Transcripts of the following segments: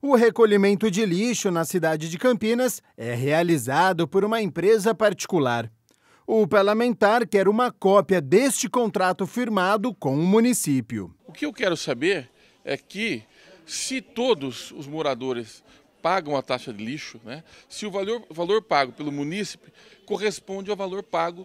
O recolhimento de lixo na cidade de Campinas é realizado por uma empresa particular. O parlamentar quer uma cópia deste contrato firmado com o município. O que eu quero saber é que, se todos os moradores pagam a taxa de lixo, né, se o valor, valor pago pelo munícipe corresponde ao valor pago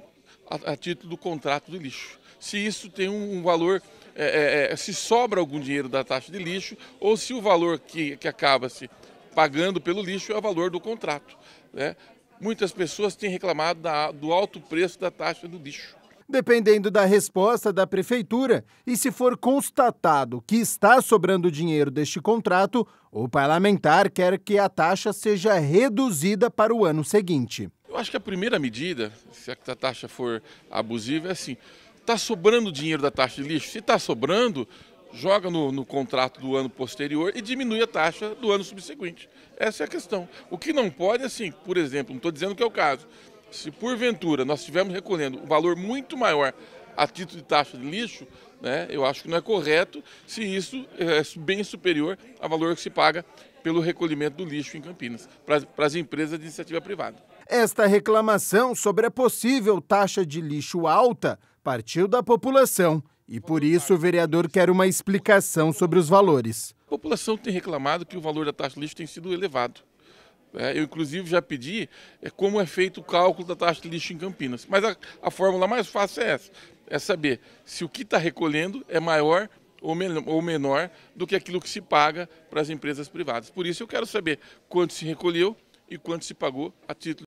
a, a título do contrato do lixo. Se isso tem um, um valor é, é, é, se sobra algum dinheiro da taxa de lixo ou se o valor que, que acaba se pagando pelo lixo é o valor do contrato. Né? Muitas pessoas têm reclamado da, do alto preço da taxa do lixo. Dependendo da resposta da prefeitura, e se for constatado que está sobrando dinheiro deste contrato, o parlamentar quer que a taxa seja reduzida para o ano seguinte. Eu acho que a primeira medida, se a taxa for abusiva, é assim, está sobrando dinheiro da taxa de lixo? Se está sobrando, joga no, no, contrato do ano posterior e diminui a taxa do ano subsequente. Essa é a questão. O que não pode, assim, por exemplo, não estou dizendo que é o caso, se porventura nós estivermos recolhendo um valor muito maior a título de taxa de lixo, né, eu acho que não é correto se isso eh, é bem superior ao valor que se paga pelo recolhimento do lixo em Campinas, para as empresas de iniciativa privada. Esta reclamação sobre a possível taxa de lixo alta partiu da população. E por isso o vereador quer uma explicação sobre os valores. A população tem reclamado que o valor da taxa de lixo tem sido elevado. É, eu, inclusive, já pedi é, como é feito o cálculo da taxa de lixo em Campinas. Mas a, a fórmula mais fácil é essa: é saber se o que está recolhendo é maior ou, menor do que aquilo que se paga para as empresas privadas. Por isso eu quero saber quanto se recolheu e quanto se pagou a título.